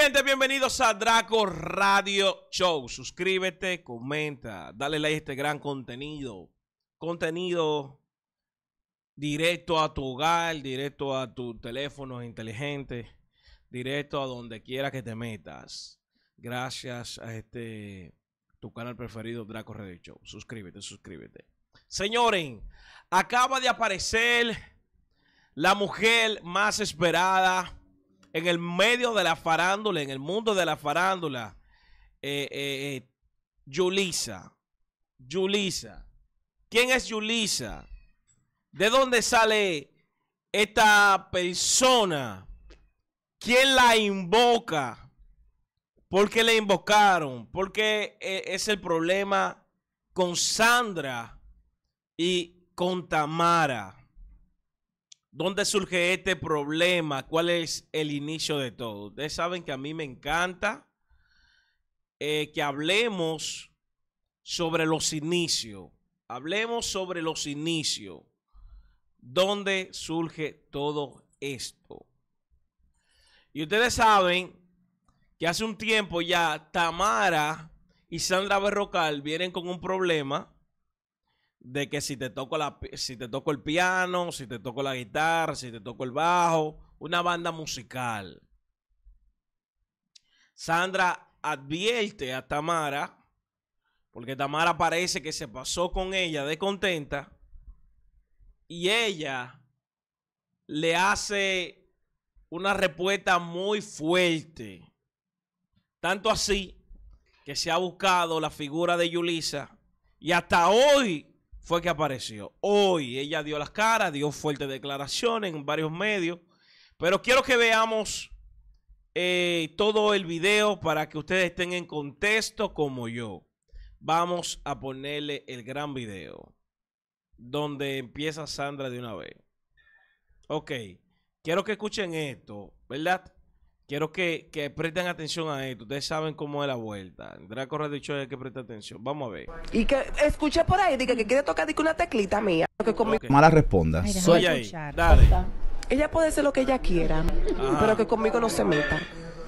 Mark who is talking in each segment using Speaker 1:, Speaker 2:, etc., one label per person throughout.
Speaker 1: gente, bienvenidos a Draco Radio Show. Suscríbete, comenta, dale like a este gran contenido. Contenido directo a tu hogar, directo a tu teléfono inteligente, directo a donde quiera que te metas. Gracias a este tu canal preferido, Draco Radio Show. Suscríbete, suscríbete. Señores, acaba de aparecer la mujer más esperada en el medio de la farándula, en el mundo de la farándula, eh, eh, eh, Yulisa. Yulisa. ¿Quién es Yulisa? ¿De dónde sale esta persona? ¿Quién la invoca? ¿Por qué la invocaron? ¿Por Porque es el problema con Sandra y con Tamara. ¿Dónde surge este problema? ¿Cuál es el inicio de todo? Ustedes saben que a mí me encanta eh, que hablemos sobre los inicios. Hablemos sobre los inicios. ¿Dónde surge todo esto? Y ustedes saben que hace un tiempo ya Tamara y Sandra Berrocal vienen con un problema de que si te toco la si te toco el piano, si te toco la guitarra, si te toco el bajo, una banda musical. Sandra advierte a Tamara porque Tamara parece que se pasó con ella de contenta y ella le hace una respuesta muy fuerte. Tanto así que se ha buscado la figura de Yulisa y hasta hoy fue que apareció. Hoy ella dio las caras, dio fuertes declaraciones en varios medios. Pero quiero que veamos eh, todo el video para que ustedes estén en contexto como yo. Vamos a ponerle el gran video donde empieza Sandra de una vez. Ok, quiero que escuchen esto, ¿verdad? Quiero que, presten atención a esto. Ustedes saben cómo es la vuelta. Draco de hay que prestar atención. Vamos a ver.
Speaker 2: Y que escuche por ahí, diga que quiere tocar una teclita mía. Que con Mala responda. Soy ahí. Dale. Ella puede hacer lo que ella quiera, pero que conmigo no se meta.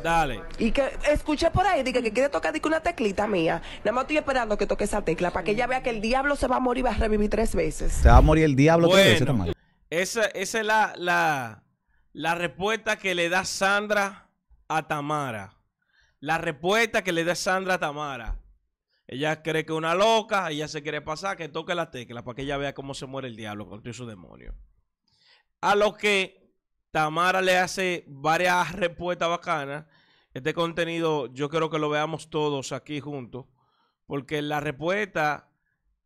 Speaker 2: Dale. Y que escuche por ahí, diga que quiere tocar diga, una teclita mía. Nada más estoy esperando que toque esa tecla para que ella vea que el diablo se va a morir y va a revivir tres veces. Se
Speaker 1: va a morir el diablo tres veces, Esa, esa es la, la respuesta que le da Sandra a Tamara. La respuesta que le da Sandra a Tamara. Ella cree que es una loca, ella se quiere pasar, que toque la tecla para que ella vea cómo se muere el diablo con su demonio. A lo que Tamara le hace varias respuestas bacanas. Este contenido yo creo que lo veamos todos aquí juntos, porque la respuesta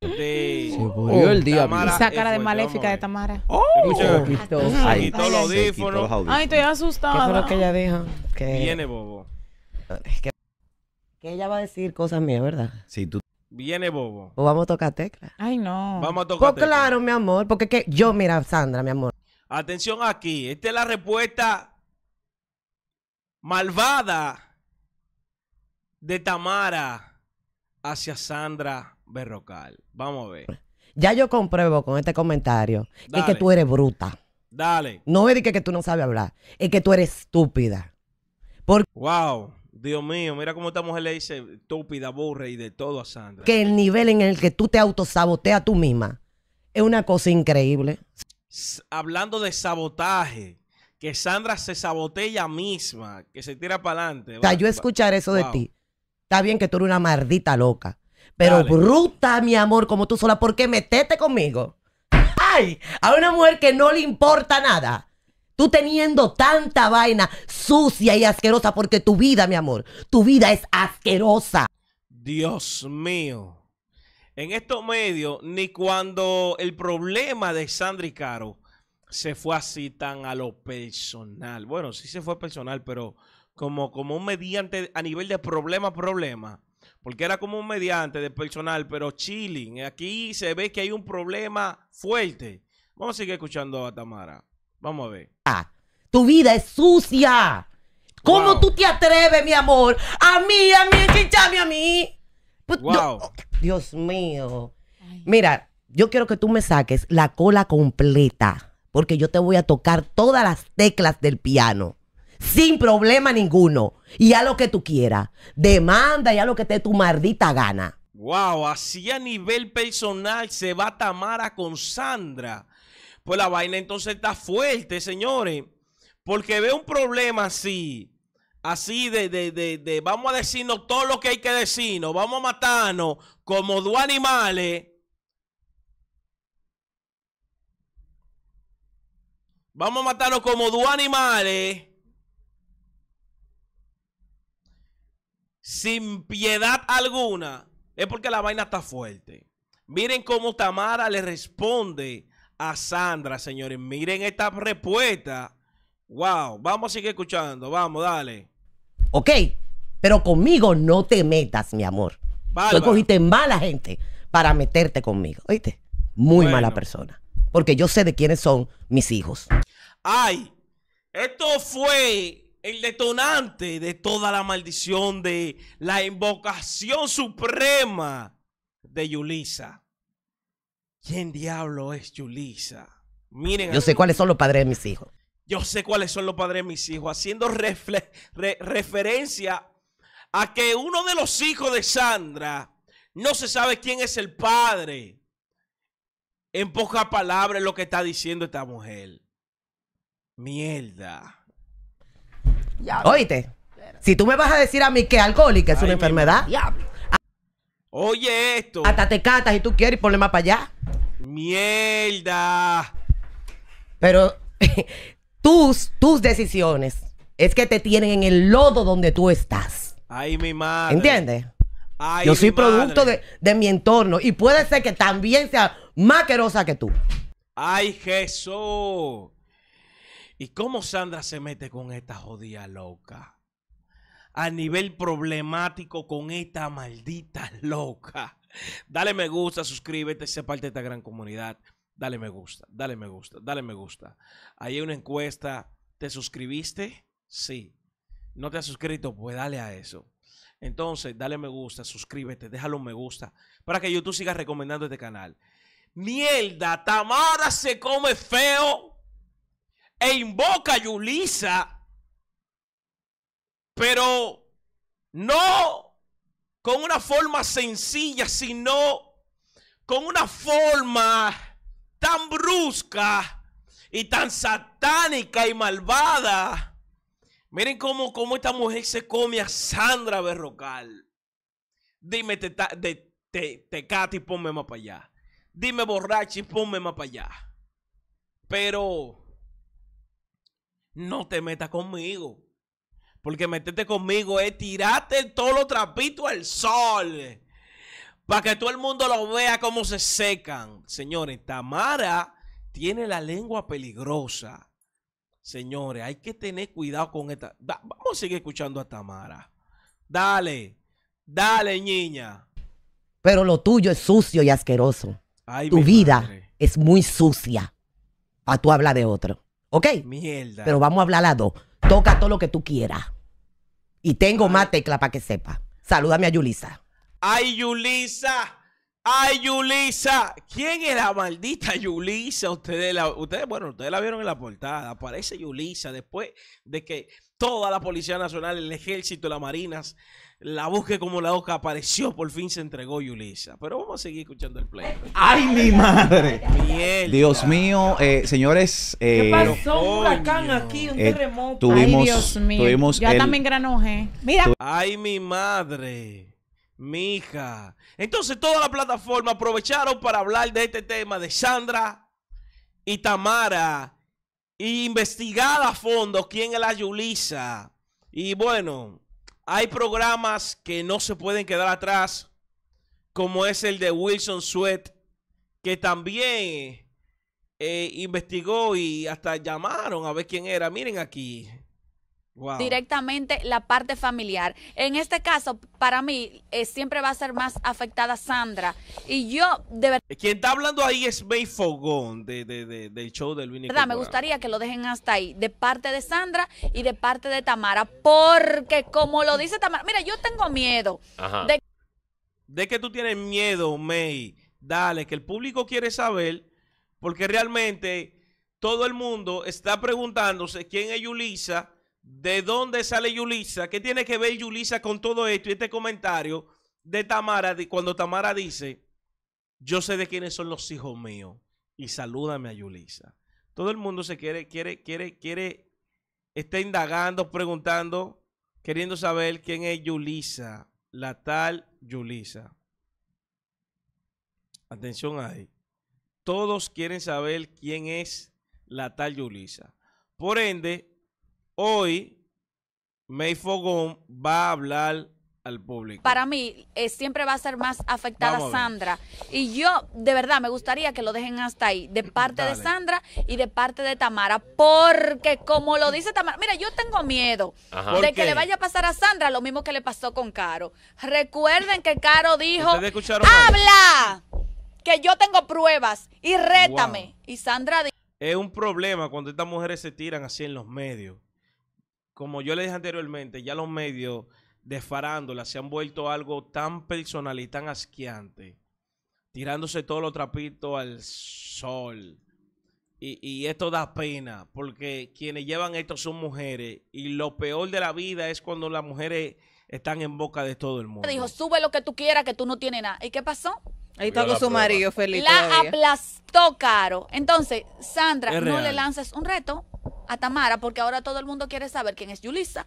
Speaker 1: se oh, el día. Esa cara eh, de maléfica de Tamara. los audífonos. Ay, estoy asustada. que
Speaker 2: ella Viene Bobo. Es que... ella va a decir cosas mías, ¿verdad? Si tú.
Speaker 1: Viene Bobo.
Speaker 2: O vamos a tocar tecla.
Speaker 1: Ay, no. Vamos a tocar pues, claro,
Speaker 2: mi amor, porque que yo, mira, Sandra, mi amor.
Speaker 1: Atención aquí. Esta es la respuesta malvada de Tamara hacia Sandra Berrocal. Vamos a ver.
Speaker 2: Ya yo compruebo con este comentario que, es que tú eres bruta. Dale. No es que, tú no sabes hablar, es que tú eres estúpida.
Speaker 1: Wow. Dios mío, mira cómo esta mujer le dice estúpida, burra y de todo a Sandra. Que el
Speaker 2: nivel en el que tú te autosaboteas tú misma es una cosa increíble.
Speaker 1: hablando de sabotaje, que Sandra se sabotea ella misma, que se tira para adelante. O sea, yo escuchar eso de ti.
Speaker 2: Está bien que tú eres una maldita loca, pero bruta, mi amor, como tú sola, porque metete conmigo. ¡Ay! A una mujer que no le importa nada. Tú teniendo tanta vaina sucia y asquerosa, porque tu vida, mi amor, tu vida es asquerosa.
Speaker 1: Dios mío. En estos medios, ni cuando el problema de Sandri Caro se fue así tan a lo personal. Bueno, sí se fue personal, pero como, como un mediante a nivel de problema, problema porque era como un mediante de personal, pero chilling. Aquí se ve que hay un problema fuerte. Vamos a seguir escuchando a Tamara. Vamos a ver.
Speaker 2: Ah, tu vida es sucia.
Speaker 1: ¿Cómo tú te atreves, mi amor? A mí, a mí, chichame a mí. Pues, wow.
Speaker 2: Dios mío. Mira, yo quiero que tú me saques la cola completa, porque yo te voy a tocar todas las teclas del piano sin problema ninguno. Y a lo que tú quieras. Demanda y a lo que te tu maldita gana.
Speaker 1: Wow, así a nivel personal se va Tamara con Sandra. Pues la vaina entonces está fuerte, señores. Porque ve un problema así. Así de, de, de, de vamos a decirnos todo lo que hay que decirnos. Vamos a matarnos como dos animales. Vamos a matarnos como dos animales. sin piedad alguna, es porque la vaina está fuerte. Miren cómo Tamara le responde a Sandra, señores. Miren esta respuesta. Wow, vamos a seguir escuchando. Vamos, dale.
Speaker 2: Ok, pero conmigo no te metas, mi amor. Tú cogiste mala gente para meterte conmigo. ¿Oíste? Muy mala persona. Porque yo sé de quiénes son mis hijos.
Speaker 1: Ay, esto fue el detonante de toda la maldición, de la invocación suprema de Yulisa. ¿Quién diablo es Yulisa? Miren. Yo sé cuáles
Speaker 2: son los padres de mis hijos.
Speaker 1: Yo sé cuáles son los padres de mis hijos, haciendo referencia a que uno de los hijos de Sandra no se sabe quién es el padre. En pocas palabras, lo que está diciendo esta mujer. Mierda. Diablo.
Speaker 2: Oíste, si tú me vas a decir a mí que alcohólica es una enfermedad, Oye esto. Hasta te catas y tú quieres y ponle más para allá.
Speaker 1: Mierda.
Speaker 2: Pero tus, tus decisiones es que te tienen en el lodo donde tú estás.
Speaker 1: Ay, mi madre. ¿Entiendes? Yo soy producto de,
Speaker 2: de, mi entorno y puede ser que también sea más querosa que tú.
Speaker 1: Ay, Jesús. ¿Y cómo Sandra se mete con esta jodida loca? A nivel problemático con esta maldita loca. Dale me gusta, suscríbete, sé parte de esta gran comunidad. Dale me gusta, dale me gusta, dale me gusta. Ahí hay una encuesta. ¿Te suscribiste? Sí. ¿No te has suscrito? Pues dale a eso. Entonces, dale me gusta, suscríbete, déjalo un me gusta para que YouTube siga recomendando este canal. Mierda, Tamara se come feo e invoca a Yulisa, pero no con una forma sencilla, sino con una forma tan brusca y tan satánica y malvada. Miren cómo, cómo esta mujer se come a Sandra Berrocal. Dime, te, te, te, ponme más para allá. Dime, borrachi, ponme más para allá. Pero no te metas conmigo. Porque meterte conmigo es tirarte todos los trapitos al sol. Para que todo el mundo lo vea cómo se secan. Señores, Tamara tiene la lengua peligrosa. Señores, hay que tener cuidado con esta. vamos a seguir escuchando a Tamara. Dale, dale, niña.
Speaker 2: Pero lo tuyo es sucio y asqueroso.
Speaker 1: tu vida
Speaker 2: es muy sucia. A tú habla de otro. ¿Ok? Mierda. Pero vamos a hablar a dos. Toca todo lo que tú quieras. Y tengo más tecla para que sepa. Salúdame a Yulisa.
Speaker 1: ¡Ay, Yulisa! ¡Ay, Yulisa! ¿Quién es la maldita Yulisa? Ustedes, la, ustedes, bueno, ustedes la vieron en la portada. Aparece Yulisa después de que toda la Policía Nacional, el Ejército, las Marinas la busque como la hoja apareció, por fin se entregó Yulisa. Pero vamos a seguir escuchando el play. ¡Ay, mi madre! Dios mío, eh, señores. Eh, ¿Qué pasó? Un huracán aquí, un eh, terremoto. Ay, Dios mío. Tuvimos ya también granojé. Mira. ¡Ay, mi madre! Mija. Entonces, toda la plataforma aprovecharon para hablar de este tema de Sandra y Tamara. Y e investigar a fondo quién es la Yulisa. Y bueno. Hay programas que no se pueden quedar atrás, como es el de Wilson Sweat, que también eh, investigó y hasta llamaron a ver quién era. Miren aquí,
Speaker 3: directamente la parte familiar. En este caso, para mí, eh, siempre va a ser más afectada Sandra. Y yo, de verdad... Eh, quien está hablando ahí
Speaker 1: es May Fogón de, de, del show del verdad, Me gustaría
Speaker 3: que lo dejen hasta ahí, de parte de Sandra y de parte de Tamara, porque como lo dice Tamara, mira, yo tengo miedo.
Speaker 1: De... de que tú tienes miedo, May. Dale, que el público quiere saber, porque realmente todo el mundo está preguntándose quién es Yulisa ¿De dónde sale Yulisa? ¿Qué tiene que ver Yulisa con todo esto y este comentario de Tamara cuando Tamara dice, yo sé de quiénes son los hijos míos y salúdame a Yulisa? Todo el mundo se quiere, quiere, quiere, quiere, está indagando, preguntando, queriendo saber quién es Yulisa, la tal Yulisa. Atención ahí. Todos quieren saber quién es la tal Yulisa. Por ende, Hoy, May Fogón va a hablar al público.
Speaker 3: Para mí, eh, siempre va a ser más afectada Sandra. Y yo, de verdad, me gustaría que lo dejen hasta ahí, de parte de Sandra y de parte de Tamara, porque como lo dice Tamara, mira, yo tengo miedo de que le vaya a pasar a Sandra lo mismo que le pasó con Caro. Recuerden que Caro dijo, habla, que yo tengo pruebas y rétame. Y Sandra dijo...
Speaker 1: Es un problema cuando estas mujeres se tiran así en los medios como yo le dije anteriormente, ya los medios de se han vuelto algo tan personal y tan asqueante, tirándose todos los trapitos al sol. Y, esto da pena, porque quienes llevan esto son mujeres. Y lo peor de la vida es cuando las mujeres están en boca de todo el mundo. Dijo,
Speaker 3: sube lo que tú quieras, que tú no tienes nada. ¿Y qué pasó?
Speaker 1: Ahí está con su marido, feliz. La
Speaker 3: aplastó, Caro. Entonces, Sandra, no le lances un reto a Tamara, porque ahora todo el mundo quiere saber quién es Yulisa.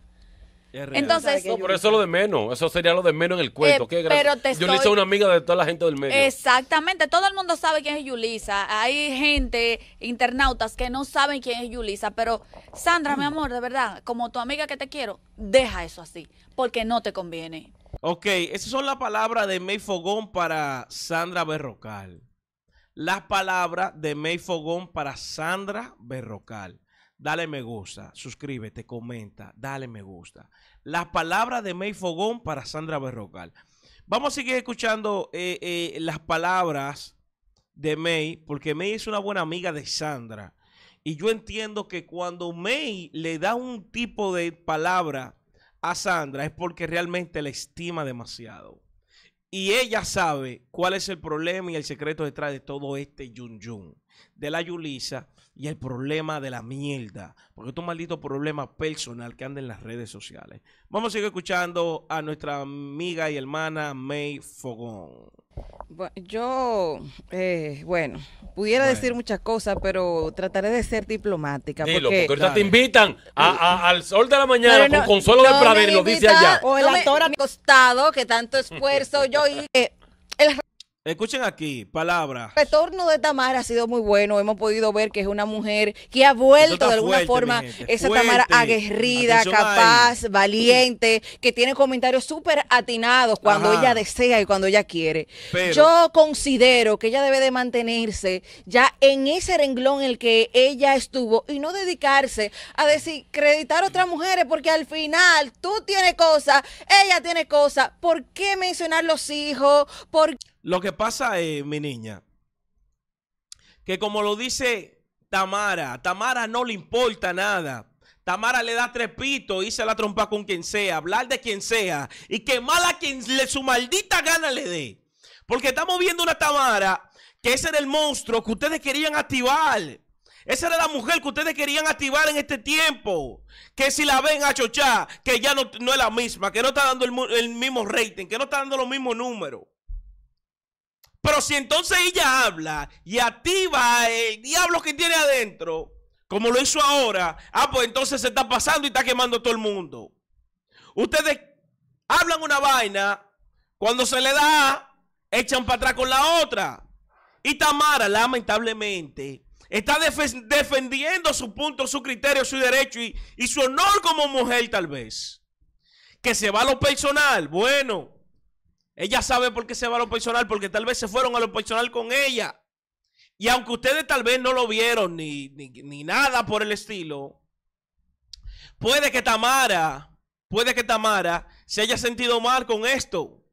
Speaker 4: Entonces, no, eso es lo de menos, eso sería lo de menos en el cuento. Eh, pero te Yulisa es una amiga de
Speaker 1: toda la gente del medio.
Speaker 3: Exactamente, todo el mundo sabe quién es Yulisa. Hay gente, internautas, que no saben quién es Yulisa, pero Sandra, mi amor, de verdad, como tu amiga que te quiero, deja eso así, porque no te conviene.
Speaker 1: Ok, esas son las palabras de May Fogón para Sandra Berrocal. Las palabras de May Fogón para Sandra Berrocal dale me gusta, suscríbete, comenta, dale me gusta. Las palabras de May Fogón para Sandra Berrocal. Vamos a seguir escuchando eh, eh, las palabras de May, porque May es una buena amiga de Sandra. Y yo entiendo que cuando May le da un tipo de palabra a Sandra es porque realmente la estima demasiado. Y ella sabe cuál es el problema y el secreto detrás de todo este Yun Yun de la Yulisa y el problema de la mierda. Porque es un maldito problema personal que anda en las redes sociales. Vamos a seguir escuchando a nuestra amiga y hermana May Fogón.
Speaker 5: Yo, eh, bueno, pudiera decir muchas cosas, pero trataré de ser diplomática. porque, ahorita te invitan
Speaker 1: al sol de la mañana con
Speaker 5: Consuelo de lo dice allá. O el actor a mi costado que tanto esfuerzo yo
Speaker 1: Escuchen aquí, palabra.
Speaker 5: El retorno de Tamara ha sido muy bueno. Hemos podido ver que es una mujer que ha vuelto de alguna forma esa Tamara aguerrida, capaz, valiente, que tiene comentarios súper atinados cuando ella desea y cuando ella quiere. Yo considero que ella debe de mantenerse ya en ese renglón en el que ella estuvo y no dedicarse a desacreditar a otras mujeres porque al final tú tienes cosas, ella tiene cosas. ¿Por qué mencionar los hijos? ¿Por
Speaker 1: qué? Lo que pasa es, eh, mi niña, que como lo dice Tamara, Tamara no le importa nada. Tamara le da trepito y se la trompa con quien sea, hablar de quien sea y quemar a quien le, su maldita gana le dé. Porque estamos viendo una Tamara que ese era el monstruo que ustedes querían activar. Esa era la mujer que ustedes querían activar en este tiempo. Que si la ven a chochar, que ya no, es la misma, que no está dando el mismo rating, que no está dando los mismos números. Pero si entonces ella habla y activa el diablo que tiene adentro, como lo hizo ahora, ah, pues entonces se está pasando y está quemando todo el mundo. Ustedes hablan una vaina, cuando se le da, echan para atrás con la otra. Y Tamara, lamentablemente, está defendiendo su punto, su criterio, su derecho y, y su honor como mujer tal vez. Que se va a lo personal, bueno, ella sabe por qué se va a lo personal, porque tal vez se fueron a lo personal con ella. Y aunque ustedes tal vez no lo vieron ni, nada por el estilo, puede que Tamara, puede que Tamara se haya sentido mal con esto,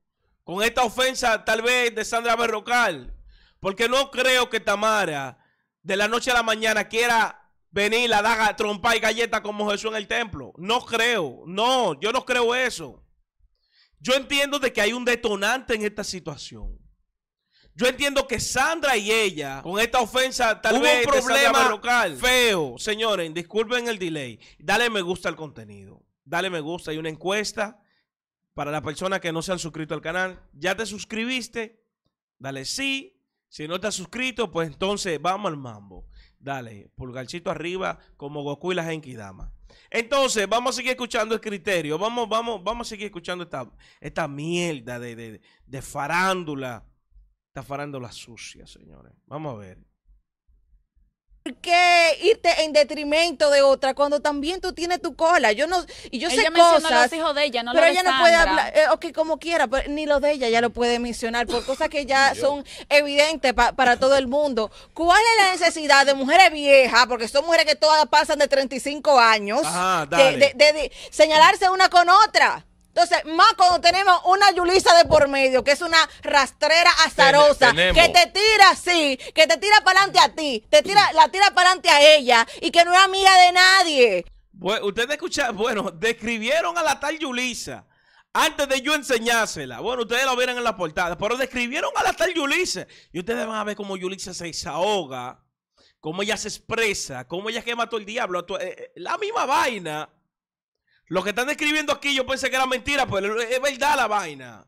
Speaker 1: con esta ofensa tal vez de Sandra Berrocal, porque no creo que Tamara de la noche a la mañana quiera venir a dar trompa y galleta como Jesús en el templo. No creo, no, yo no creo eso. Yo entiendo de que hay un detonante en esta situación. Yo entiendo que Sandra y ella, con esta ofensa, tal un problema local. feo. Señores, disculpen el delay. Dale me gusta al contenido. Dale me gusta. Hay una encuesta para las personas que no se han suscrito al canal. ¿Ya te suscribiste? Dale sí. Si no te has suscrito, pues entonces vamos al mambo. Dale, pulgarcito arriba, como Goku y la Genkidama. Entonces, vamos a seguir escuchando el criterio. Vamos, vamos, vamos a seguir escuchando esta, esta mierda de, de, de farándula. Esta farándula sucia, señores. Vamos a ver
Speaker 5: qué irte en detrimento de otra cuando también tú tienes tu cola? Yo no y yo ella sé cosas. Los hijos de ella, no pero ella no puede hablar, eh, ok, como quiera, pero ni lo de ella ya lo puede mencionar por cosas que ya son evidentes para todo el mundo. ¿Cuál es la necesidad de mujeres viejas, porque son mujeres que todas pasan de 35 años, de, de señalarse una con otra? Entonces, más cuando tenemos una Yulisa de por medio, que es una rastrera azarosa, que te tira así, que te tira para adelante a ti, te tira, la tira para adelante a ella y que no es amiga de nadie.
Speaker 1: Bueno, ustedes escucharon, bueno, describieron a la tal Yulisa antes de yo enseñársela. Bueno, ustedes la vieron en la portada, pero describieron a la tal Yulisa y ustedes van a ver cómo Yulisa se desahoga, cómo ella se expresa, cómo ella quema todo el diablo. Eh, eh, la misma vaina lo que están escribiendo aquí yo pensé que era mentira, pero es verdad la vaina.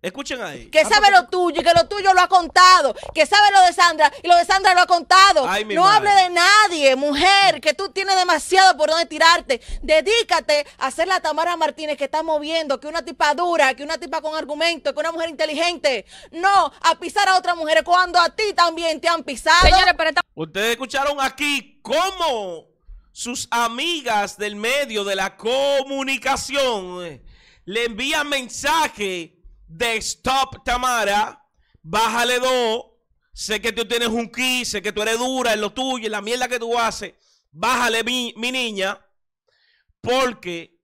Speaker 1: Escuchen ahí. Que ah, sabe lo
Speaker 5: tuyo y que lo tuyo lo ha contado. Que sabe lo de Sandra y lo de Sandra lo ha contado. no hable de nadie, mujer, que tú tienes demasiado por donde tirarte. Dedícate a ser la Tamara Martínez que está moviendo, que una tipa dura, que una tipa con argumento, que una mujer inteligente. No, a pisar a otras mujeres cuando a ti también te han pisado. Señores, pero
Speaker 1: Ustedes escucharon aquí cómo sus amigas del medio de la comunicación eh, le envían mensaje de stop Tamara, bájale dos, sé que tú tienes un ki, sé que tú eres dura en lo tuyo, en la mierda que tú haces, bájale mi, mi niña, porque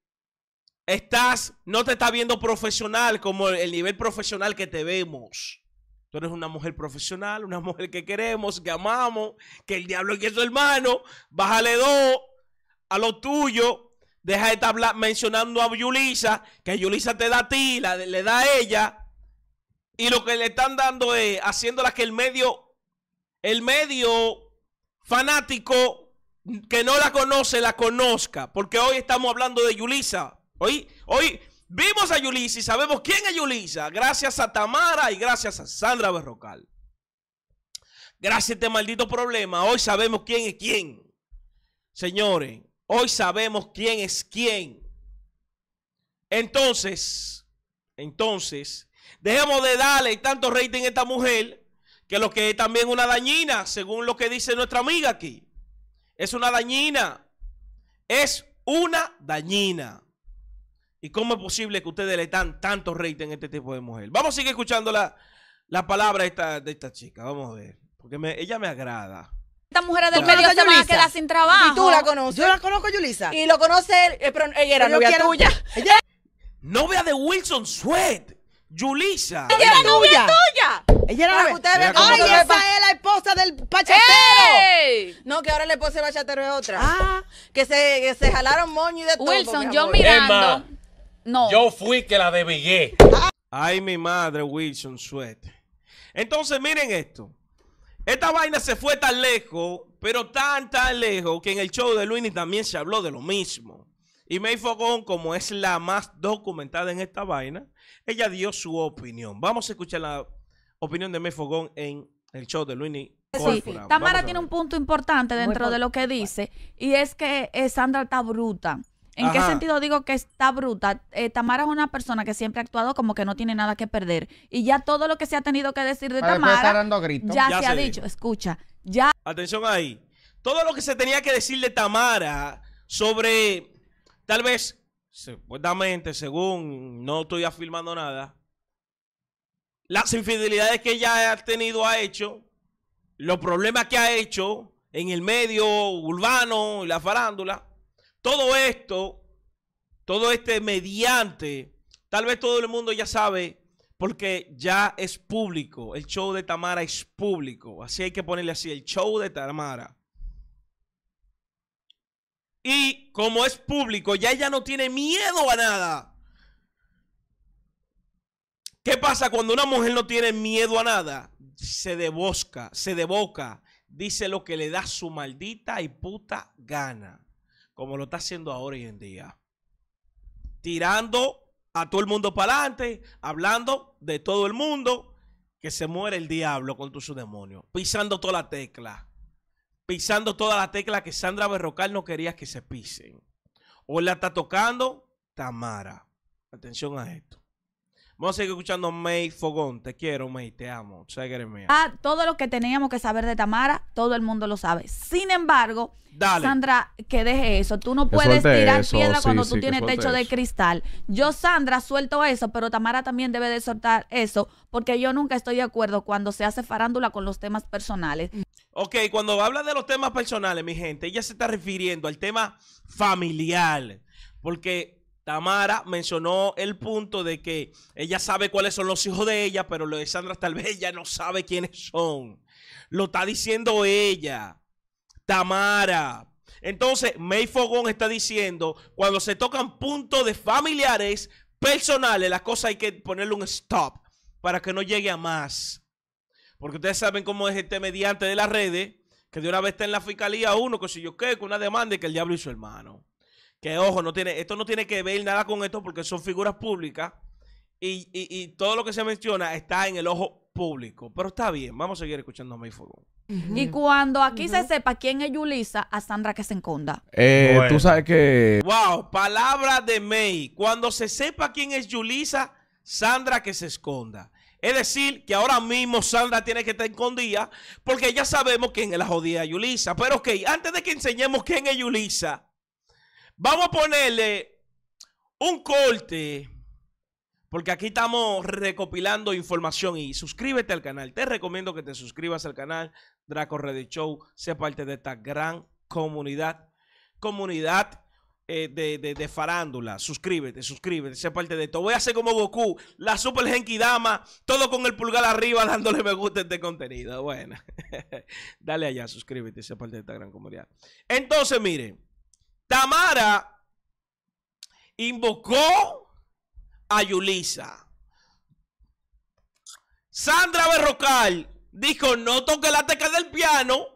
Speaker 1: estás, no te está viendo profesional como el nivel profesional que te vemos. Tú eres una mujer profesional, una mujer que queremos, que amamos, que el diablo que es su hermano. Bájale dos a lo tuyo. Deja de estar mencionando a Yulisa, que Yulisa te da a ti, le da a ella. Y lo que le están dando es haciéndola que el medio, el medio fanático que no la conoce, la conozca. Porque hoy estamos hablando de Yulisa. Hoy, hoy, Vimos a Yulisa y sabemos quién es Yulisa, gracias a Tamara y gracias a Sandra Berrocal. Gracias a este maldito problema, hoy sabemos quién es quién. Señores, hoy sabemos quién es quién. Entonces, entonces, dejemos de darle tanto rating a esta mujer, que lo que es también una dañina, según lo que dice nuestra amiga aquí. Es una dañina. Es una dañina. ¿Y cómo es posible que ustedes le dan tanto rating a este tipo de mujer? Vamos a seguir escuchando la, la palabra esta, de esta chica. Vamos a ver. Porque ella me agrada.
Speaker 3: Esta mujer del medio se
Speaker 1: va a quedar sin trabajo. Y tú la conoces. Yo la
Speaker 5: conozco, Julisa. Y lo conoce él, pero ella era novia tuya.
Speaker 1: Ella... Novia de Wilson Sweat. Julisa. Ella era novia tuya. Ella era novia. Ustedes Ay, esa
Speaker 5: es la esposa del pachatero. No, que ahora la esposa del pachatero es otra. Ah. Que se, se jalaron moño y de todo. Wilson, yo mirando.
Speaker 1: Yo fui que la debillé. Ay, mi madre, Wilson suerte Entonces, miren esto. Esta vaina se fue tan lejos, pero tan, tan lejos, que en el show de Luini también se habló de lo mismo. Y May Fogón, como es la más documentada en esta vaina, ella dio su opinión. Vamos a escuchar la opinión de May Fogón en el show de Luini Sí, Tamara tiene un
Speaker 3: punto importante dentro de lo que dice y es que eh, Sandra está bruta. ¿En qué sentido digo que está bruta? Eh, Tamara es una persona que siempre ha actuado como que no tiene nada que perder. Y ya todo lo que se ha tenido que decir de Tamara. Ya, se, ha dicho. Escucha.
Speaker 1: Ya. Atención ahí. Todo lo que se tenía que decir de Tamara sobre. Tal vez, supuestamente, según no estoy afirmando nada. Las infidelidades que ella ha tenido, ha hecho. Los problemas que ha hecho en el medio urbano y la farándula todo esto, todo este mediante, tal vez todo el mundo ya sabe porque ya es público. El show de Tamara es público. Así hay que ponerle así, el show de Tamara. Y como es público, ya ella no tiene miedo a nada. ¿Qué pasa cuando una mujer no tiene miedo a nada? Se debosca, se deboca, dice lo que le da su maldita y puta gana como lo está haciendo ahora hoy en día. Tirando a todo el mundo para adelante, hablando de todo el mundo, que se muere el diablo con su demonio, pisando toda la tecla, pisando toda la tecla que Sandra Berrocal no quería que se pisen. Hoy la está tocando Tamara. Atención a esto. Vamos a seguir escuchando May Fogón. Te quiero, May, te amo. Sé Ah,
Speaker 3: todo lo que teníamos que saber de Tamara, todo el mundo lo sabe. Sin embargo, Sandra, que deje eso. Tú no puedes tirar piedra cuando tú tienes techo de cristal. Yo, Sandra, suelto eso, pero Tamara también debe de soltar eso, porque yo nunca estoy de acuerdo cuando se hace farándula con los temas personales.
Speaker 1: Ok, cuando habla de los temas personales, mi gente, ella se está refiriendo al tema familiar, porque Tamara mencionó el punto de que ella sabe cuáles son los hijos de ella, pero lo de Sandra tal vez ella no sabe quiénes son. Lo está diciendo ella, Tamara. Entonces, May Fogón está diciendo, cuando se tocan puntos de familiares personales, las cosas hay que ponerle un stop para que no llegue a más. Porque ustedes saben cómo es este mediante de las redes, que de una vez está en la fiscalía uno, que si yo qué, con una demanda y que el diablo y su hermano. Que ojo, no tiene, esto no tiene que ver nada con esto porque son figuras públicas y, todo lo que se menciona está en el ojo público. Pero está bien, vamos a seguir escuchando a May
Speaker 3: Y cuando aquí se sepa quién es Yulisa, a Sandra que se esconda.
Speaker 1: Eh, tú sabes que. Wow, palabra de May. Cuando se sepa quién es Yulisa, Sandra que se esconda. Es decir, que ahora mismo Sandra tiene que estar escondida porque ya sabemos quién es la jodida Yulisa. Pero ok, antes de que enseñemos quién es Yulisa, Vamos a ponerle un corte, porque aquí estamos recopilando información y suscríbete al canal. Te recomiendo que te suscribas al canal Draco Ready Show, sea parte de esta gran comunidad, comunidad eh, de, farándula. Suscríbete, suscríbete, sea parte de esto. Voy a hacer como Goku, la Super Genki Dama, todo con el pulgar arriba dándole me gusta este contenido. Bueno, dale allá, suscríbete, sea parte de esta gran comunidad. Entonces, miren. Tamara invocó a Yulisa. Sandra Berrocal dijo, no toque la tecla del piano.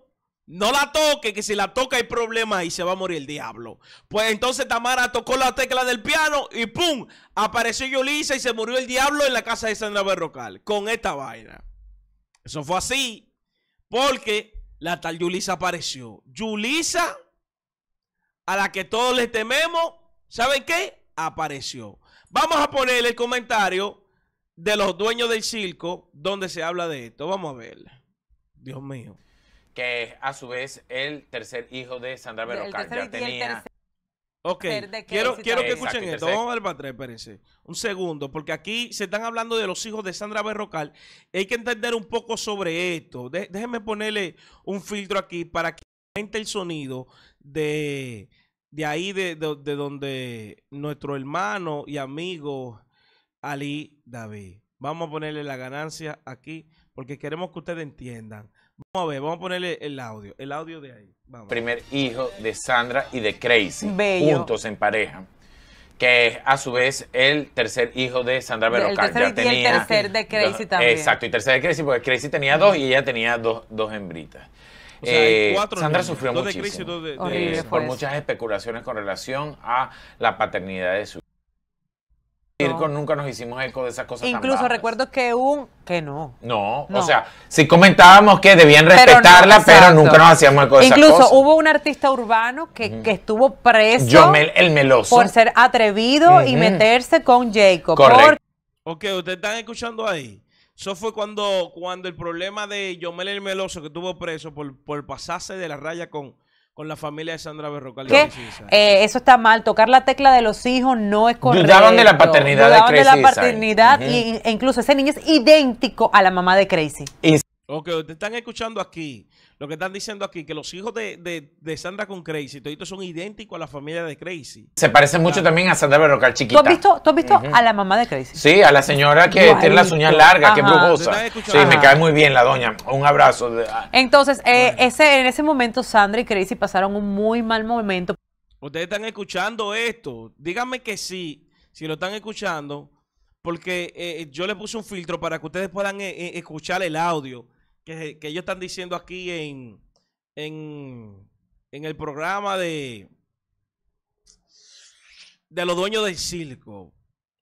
Speaker 1: No la toque, que si la toca hay problema y se va a morir el diablo. Pues entonces Tamara tocó la tecla del piano y ¡pum! Apareció Yulisa y se murió el diablo en la casa de Sandra Berrocal con esta vaina. Eso fue así porque la tal Yulisa apareció. Yulisa a la que todos les tememos, ¿saben qué? Apareció. Vamos a ponerle el comentario de los dueños del circo donde se habla de esto. Vamos a ver. Dios mío.
Speaker 4: Que es a su vez el tercer hijo de Sandra Berrocal. Ya tenía.
Speaker 1: Ok, quiero, que escuchen esto. Vamos a ver para espérense. Un segundo, porque aquí se están hablando de los hijos de Sandra Berrocal. Hay que entender un poco sobre esto. déjenme ponerle un filtro aquí para que gente el sonido de, de ahí de, donde nuestro hermano y amigo Ali David. Vamos a ponerle la ganancia aquí porque queremos que ustedes entiendan. Vamos a ver, vamos a ponerle el audio, el audio de ahí.
Speaker 4: Primer hijo de Sandra y de Crazy, juntos en pareja que es a su vez el tercer hijo de Sandra Berrocal. y tenía, el tercer de Crazy también. Exacto, y tercer de Crazy, porque Crazy tenía dos y ella tenía dos, dos hembritas. Eh, Sandra sufrió muchísimo de crisis, por pues. muchas especulaciones con relación a la paternidad de su hijo. nunca nos hicimos eco de esas cosas. Incluso
Speaker 6: recuerdo que un que
Speaker 4: no. no. o sea, sí comentábamos que debían respetarla, pero, nunca nos hacíamos eco de esas cosas. incluso
Speaker 6: hubo un artista urbano que, estuvo preso el meloso. por ser atrevido y meterse con Jacob. Correcto.
Speaker 1: Ok, ustedes están escuchando ahí. Eso fue cuando, cuando el problema de Yomel el Meloso que tuvo preso por, por pasarse de la raya con, con la familia de Sandra Berrocal. Eh,
Speaker 6: eso está mal. Tocar la tecla de los hijos no es correcto. Dudaban de la paternidad de Crazy. de la paternidad e incluso ese niño es idéntico a la mamá de Crazy.
Speaker 1: Lo que están escuchando aquí, lo que están diciendo aquí, que los hijos de, de, Sandra con Crazy, toditos son idénticos a la familia de Crazy. Se parece
Speaker 4: mucho también a Sandra Berrocal chiquita. ¿Tú has
Speaker 6: visto, has visto a la mamá de Crazy?
Speaker 4: Sí, a la señora que tiene las uñas largas, que es brujosa. Sí,
Speaker 6: me
Speaker 1: cae muy bien la doña. Un abrazo.
Speaker 6: Entonces, eh, ese, en ese momento Sandra y Crazy pasaron un muy mal momento.
Speaker 1: Ustedes están escuchando esto. Díganme que sí, si lo están escuchando, porque eh, yo le puse un filtro para que ustedes puedan eh, escuchar el audio que, ellos están diciendo aquí en, en, el programa de, de los dueños del circo.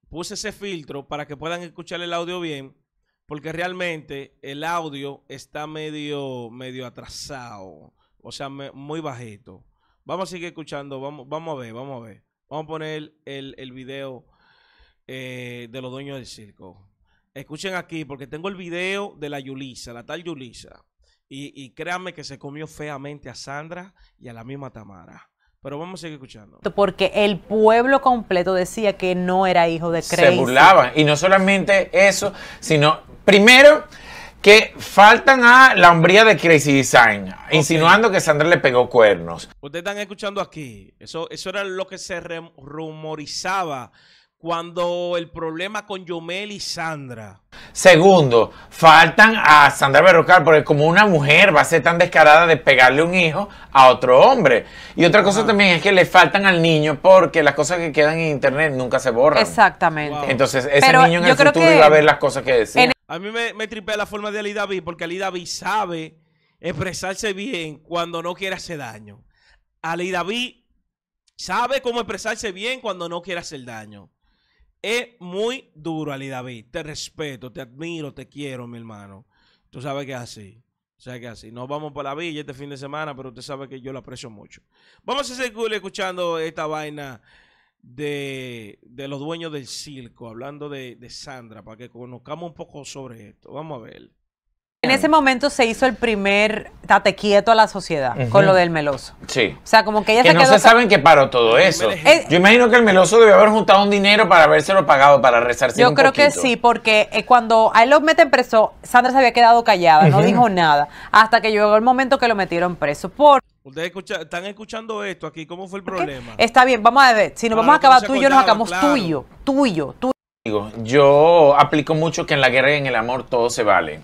Speaker 1: Puse ese filtro para que puedan escuchar el audio bien, porque realmente el audio está medio, medio atrasado, o sea, muy bajito. Vamos a seguir escuchando, vamos, vamos a ver, vamos a ver. Vamos a poner el, el video eh, de los dueños del circo. Escuchen aquí, porque tengo el video de la Yulisa, la tal Yulisa. Y, créanme que se comió feamente a Sandra y a la misma Tamara. Pero vamos a seguir escuchando.
Speaker 6: Porque el pueblo completo decía que no era hijo de Crazy. Se burlaban.
Speaker 4: Y no solamente eso, sino primero que faltan a la hombría de Crazy Design, insinuando que Sandra le pegó cuernos.
Speaker 1: Ustedes están escuchando aquí. Eso, eso era lo que se rumorizaba cuando el problema con Yomel y Sandra.
Speaker 4: Segundo, faltan a Sandra Berrocal porque como una mujer va a ser tan descarada de pegarle un hijo a otro hombre. Y otra cosa también es que le faltan al niño porque las cosas que quedan en internet nunca se borran. Exactamente. Entonces ese niño en el futuro iba a ver las cosas que decía.
Speaker 1: A mí me, me la forma de Ali David porque Ali David sabe expresarse bien cuando no quiere hacer daño. Ali David sabe cómo expresarse bien cuando no quiere hacer daño es muy duro, Ali David. Te respeto, te admiro, te quiero, mi hermano. Tú sabes que es así. O sea que así, nos vamos para la villa este fin de semana, pero usted sabe que yo lo aprecio mucho. Vamos a seguir escuchando esta vaina de, los dueños del circo, hablando de Sandra, para que conozcamos un poco sobre esto. Vamos a ver.
Speaker 6: En ese momento se hizo el primer tate quieto a la sociedad con lo del meloso. Sí. O sea, como que ella se no se saben
Speaker 4: que paró todo eso. Eh, eh, yo imagino que el meloso debió haber juntado un dinero para habérselo pagado para rezarse Yo creo que sí,
Speaker 6: porque eh, cuando a él lo meten preso, Sandra se había quedado callada, no dijo nada, hasta que llegó el momento que lo metieron preso. Por
Speaker 1: Ustedes están escuchando esto aquí, ¿cómo fue el problema?
Speaker 6: Está bien, vamos a ver, si nos ah, vamos a acabar tuyo, tú y yo, nos acabamos tuyo,
Speaker 4: tuyo, tuyo, tuyo. Yo aplico mucho que en la guerra y en el amor todo se vale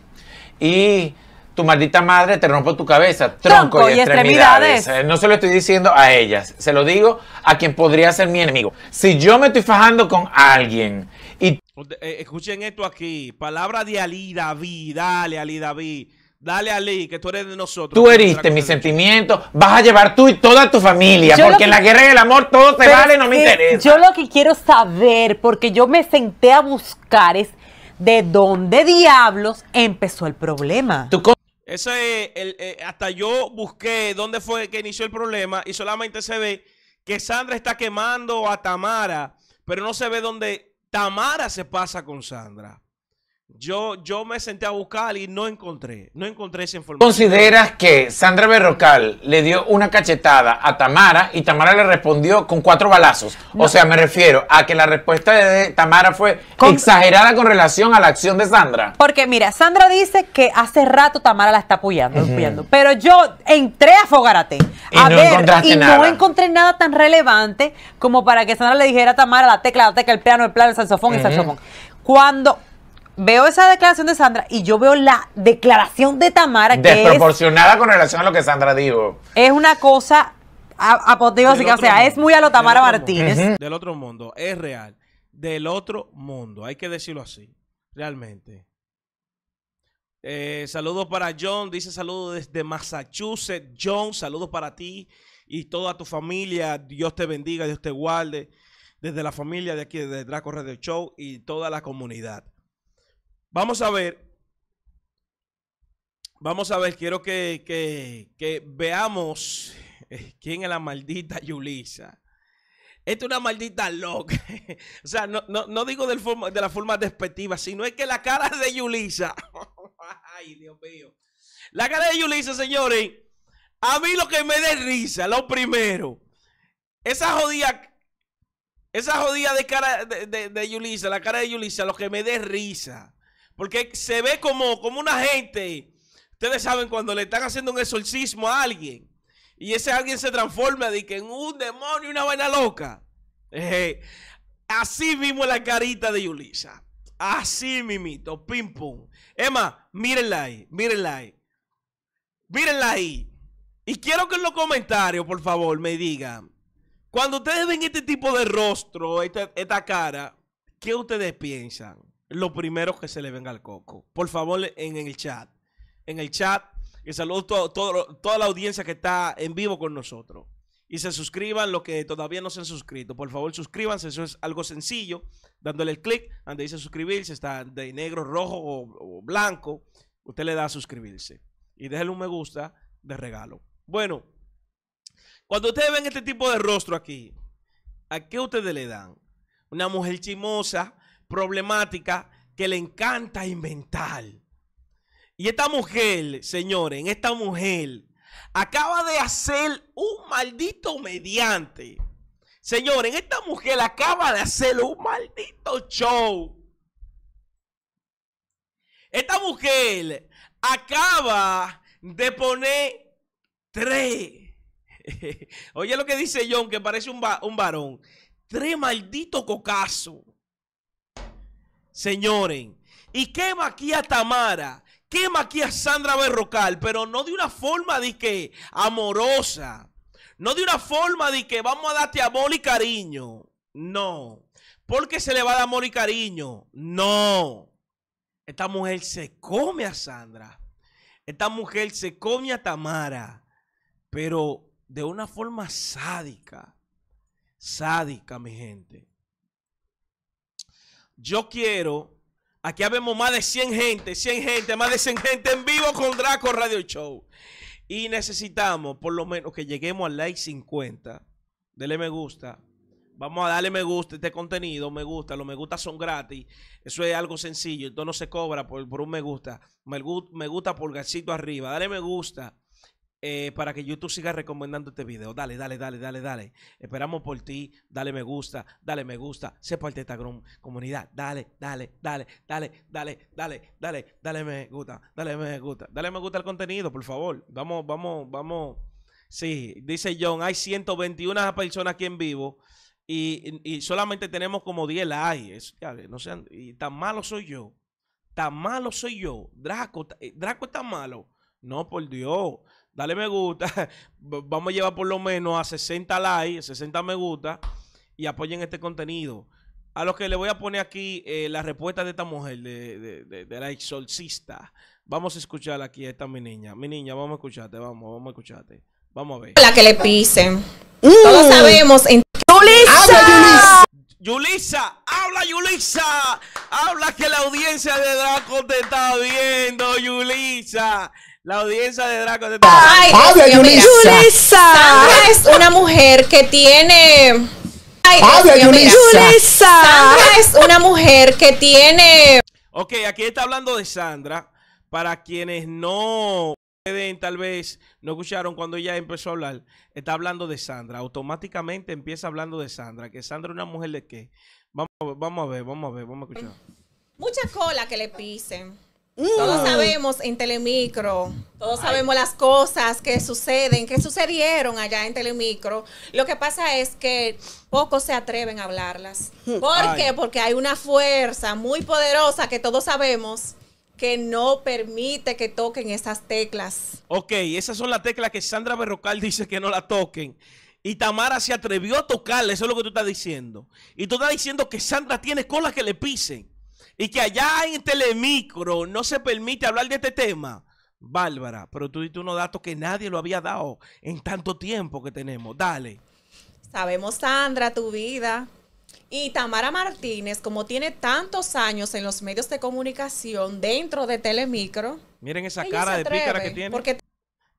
Speaker 4: y tu maldita madre te rompe tu cabeza, tronco, y, extremidades. Eh, no se lo estoy diciendo a ellas, se lo digo a quien podría ser mi enemigo. Si yo me estoy fajando con alguien y...
Speaker 1: Eh, escuchen esto aquí, palabra de Ali David, dale Ali David. Dale Ali, que tú eres de nosotros. Tú heriste
Speaker 4: mis sentimientos, vas a llevar tú y toda tu familia, porque en la guerra y el amor todo te vale, no me interesa.
Speaker 6: Yo lo que quiero saber, porque yo me senté a buscar es de dónde diablos empezó el problema.
Speaker 1: Eso eh, hasta yo busqué dónde fue que inició el problema y solamente se ve que Sandra está quemando a Tamara, pero no se ve dónde Tamara se pasa con Sandra. Yo, me senté a buscar y no encontré, no encontré esa información. ¿Consideras
Speaker 4: que Sandra Berrocal le dio una cachetada a Tamara y Tamara le respondió con cuatro balazos? O sea, me refiero a que la respuesta de Tamara fue exagerada con relación a la acción de Sandra.
Speaker 6: Porque mira, Sandra dice que hace rato Tamara la está apoyando, pero yo entré a Fogarate a ver y no encontré nada tan relevante como para que Sandra le dijera a Tamara la tecla, la tecla, el piano, el plano, el saxofón, y el saxofón. Cuando veo esa declaración de Sandra y yo veo la declaración de Tamara que desproporcionada
Speaker 4: con relación a lo que Sandra dijo.
Speaker 6: Es una cosa apoteósica, o sea, es muy a lo Tamara Martínez.
Speaker 1: Del otro mundo, es real. Del otro mundo, hay que decirlo así, realmente. Eh, saludos para John, dice saludos desde Massachusetts. John, saludos para ti y toda tu familia. Dios te bendiga, Dios te guarde. Desde la familia de aquí, de Draco Radio Show y toda la comunidad. Vamos a ver. Vamos a ver, quiero que, veamos eh, quién es la maldita Yulisa. Esta es una maldita loca. o sea, no, digo de la forma despectiva, sino es que la cara de Yulisa. Ay, Dios mío. La cara de Yulisa, señores. A mí lo que me da risa, lo primero. Esa jodida. Esa jodida de cara de, de Yulisa, la cara de Yulisa, lo que me dé risa. Porque se ve como, como una gente, ustedes saben, cuando le están haciendo un exorcismo a alguien y ese alguien se transforma de que en un demonio, y una vaina loca. Eh, así mismo la carita de Yulisa. Así mimito, pim pum. Emma, mírenla ahí, mírenla ahí. Mírenla ahí. Y quiero que en los comentarios, por favor, me digan. Cuando ustedes ven este tipo de rostro, esta, esta cara, ¿qué ustedes piensan? lo primero que se le venga al coco. Por favor, en el chat. En el chat. Y saludo a toda la audiencia que está en vivo con nosotros. Y se suscriban los que todavía no se han suscrito. Por favor, suscríbanse. Eso es algo sencillo. Dándole el clic donde dice suscribirse. Está de negro, rojo o, blanco. Usted le da a suscribirse. Y déjenle un me gusta de regalo. Bueno, cuando ustedes ven este tipo de rostro aquí, ¿a qué ustedes le dan? Una mujer chimosa problemática que le encanta inventar. Y esta mujer, señores, esta mujer acaba de hacer un maldito mediante. Señores, esta mujer acaba de hacer un maldito show. Esta mujer acaba de poner tres. Oye lo que dice John, que parece un, un varón. Tres malditos cocaso señores. Y quema aquí a Tamara, quema aquí a Sandra Berrocal, pero no de una forma de que amorosa, no de una forma de que vamos a darte amor y cariño, no. Porque se le va a dar amor y cariño, no. Esta mujer se come a Sandra, esta mujer se come a Tamara, pero de una forma sádica, sádica, mi gente. Yo quiero. Aquí habemos más de 100 gente, 100 gente, más de 100 gente en vivo con Draco Radio Show. Y necesitamos por lo menos que lleguemos al like 50. Dele me gusta. Vamos a darle me gusta a este contenido. Me gusta. Los me gusta son gratis. Eso es algo sencillo. Esto no se cobra por, un me gusta. Me, me gusta pulgarcito arriba. Dale me gusta. Eh, para que YouTube siga recomendando este video. Dale, dale, dale, dale, dale. Esperamos por ti. Dale me gusta, dale me gusta. Sé parte de esta comunidad. Dale, dale, dale, dale, dale, dale, dale, dale me gusta, dale me gusta. Dale me gusta el contenido, por favor. Vamos, vamos, vamos. Sí, dice John, hay 121 personas aquí en vivo y, solamente tenemos como 10 likes. Ah, no sean, y tan malo soy yo. Tan malo soy yo. Draco, eh, Draco está malo. No, por Dios dale me gusta. Vamos a llevar por lo menos a 60 likes, 60 me gusta y apoyen este contenido. A los que le voy a poner aquí eh, la respuesta de esta mujer, de, de, de, la exorcista. Vamos a escuchar aquí a esta mi niña. Mi niña, vamos a escucharte, vamos, vamos a escucharte. Vamos a ver. La que le pisen.
Speaker 7: Mm. Todos sabemos. En... ¡Yulisa!
Speaker 1: Yulisa, habla Yulisa, habla que la audiencia de Draco te está viendo, Yulisa. La audiencia de Draco de Ay, Sandra
Speaker 7: es una mujer que tiene. Ay, Sandra es una mujer que tiene.
Speaker 1: Ok, aquí está hablando de Sandra. Para quienes no pueden, tal vez no escucharon cuando ella empezó a hablar, está hablando de Sandra. Automáticamente empieza hablando de Sandra. Que Sandra es una mujer de qué. Vamos, vamos a ver, vamos a ver, vamos a escuchar.
Speaker 7: Mucha cola que le pisen.
Speaker 1: Todos mm. sabemos
Speaker 7: en Telemicro, todos sabemos las cosas que suceden, que sucedieron allá en Telemicro. Lo que pasa es que pocos se atreven a hablarlas. Hmm. ¿Por qué? Porque hay una fuerza muy poderosa que todos sabemos que no permite que toquen esas teclas.
Speaker 1: Ok, esas son las teclas que Sandra Berrocal dice que no las toquen. Y Tamara se atrevió a tocarle. eso es lo que tú estás diciendo. Y tú estás diciendo que Sandra tiene colas que le pisen y que allá en Telemicro no se permite hablar de este tema. Bárbara, pero tú diste unos datos que nadie lo había dado en tanto tiempo que tenemos. Dale.
Speaker 7: Sabemos, Sandra, tu vida. Y Tamara Martínez, como tiene tantos años en los medios de comunicación dentro de Telemicro.
Speaker 1: Miren esa cara de pícara que tiene. Porque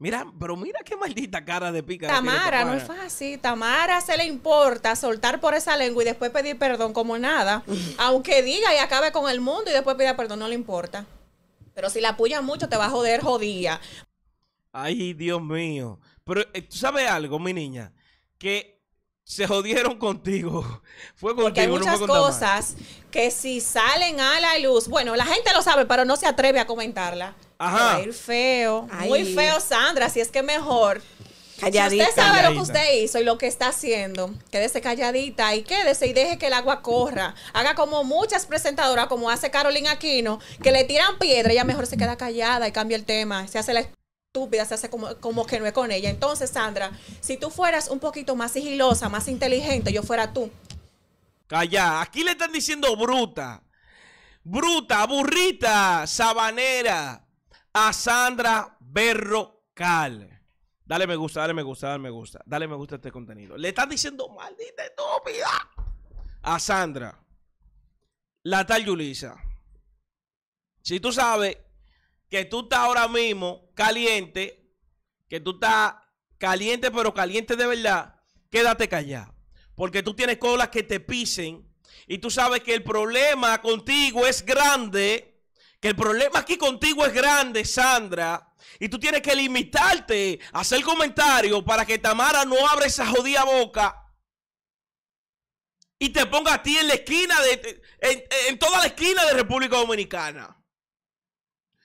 Speaker 1: Mira, pero mira qué maldita cara de pica. Tamara, no es
Speaker 7: fácil. Tamara se le importa soltar por esa lengua y después pedir perdón como nada. Aunque diga y acabe con el mundo y después pida perdón, no le importa. Pero si la puya mucho, te va a joder jodida.
Speaker 1: Ay, Dios mío. Pero eh, tú sabes algo, mi niña, que se jodieron contigo. Fue contigo. Porque hay muchas cosas
Speaker 7: que si salen a la luz, bueno, la gente lo sabe, pero no se atreve a comentarla. Ajá. feo. Muy feo, Sandra. Si es que mejor.
Speaker 1: Calladita. Si usted sabe lo que usted
Speaker 7: hizo y lo que está haciendo, quédese calladita y quédese y deje que el agua corra. Haga como muchas presentadoras, como hace Carolina Aquino, que le tiran piedra, ella mejor se queda callada y cambia el tema. Se hace la estúpida, se hace como, como, que no es con ella. Entonces, Sandra, si tú fueras un poquito más sigilosa, más inteligente, yo fuera tú.
Speaker 1: Calla, aquí le están diciendo bruta, bruta, burrita, sabanera a Sandra Berrocal. Dale me gusta, dale me gusta, dale me gusta, dale me gusta este contenido. Le están diciendo maldita estúpida a Sandra, la tal Yulisa. Si tú sabes que tú estás ahora mismo caliente, que tú estás caliente, pero caliente de verdad, quédate callado. Porque tú tienes colas que te pisen y tú sabes que el problema contigo es grande, que el problema aquí contigo es grande, Sandra. Y tú tienes que limitarte a hacer comentarios para que Tamara no abra esa jodida boca y te ponga a ti en la esquina de en, en toda la esquina de República Dominicana.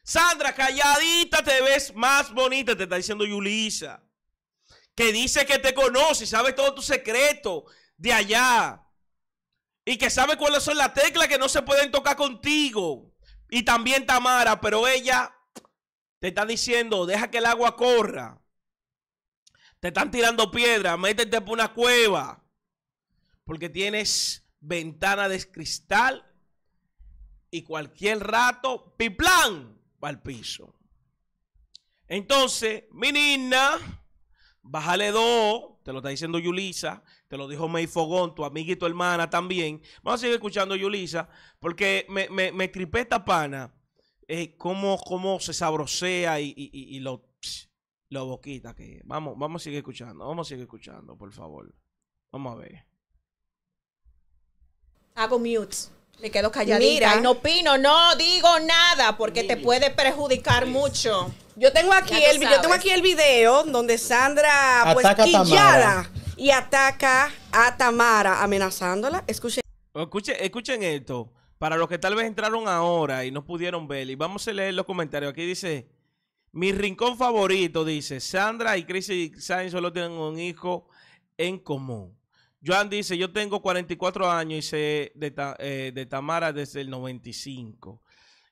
Speaker 1: Sandra, calladita te ves más bonita, te está diciendo Yulisa. Que dice que te conoce, sabe todo tu secreto de allá. Y que sabe cuáles son las teclas que no se pueden tocar contigo. Y también Tamara, pero ella te está diciendo, deja que el agua corra. Te están tirando piedras. métete por una cueva. Porque tienes ventana de cristal y cualquier rato, piplán, al piso. Entonces, mi nina, bájale dos, te lo está diciendo Yulisa, te lo dijo May Fogón, tu amiga y tu hermana también. Vamos a seguir escuchando Yulisa, porque me, me, me tripé esta pana, eh, cómo, se sabrocea y, y, y, lo, lo, boquita que vamos, vamos a seguir escuchando, vamos a seguir escuchando, por favor. Vamos a ver.
Speaker 7: Hago mute. Me quedo calladita Mira. y no opino, no digo nada porque te puede perjudicar
Speaker 1: mucho. Yo tengo aquí el tengo
Speaker 2: aquí
Speaker 3: el video donde Sandra
Speaker 2: pues quillada
Speaker 3: y ataca a Tamara amenazándola. Escuchen.
Speaker 1: Pues, escuchen esto. Para los que tal vez entraron ahora y no pudieron ver, y vamos a leer los comentarios. Aquí dice, mi rincón favorito, dice, Sandra y Chris y Sainz solo tienen un hijo en común. Joan dice, yo tengo 44 años y sé de, eh, Tamara desde el 95.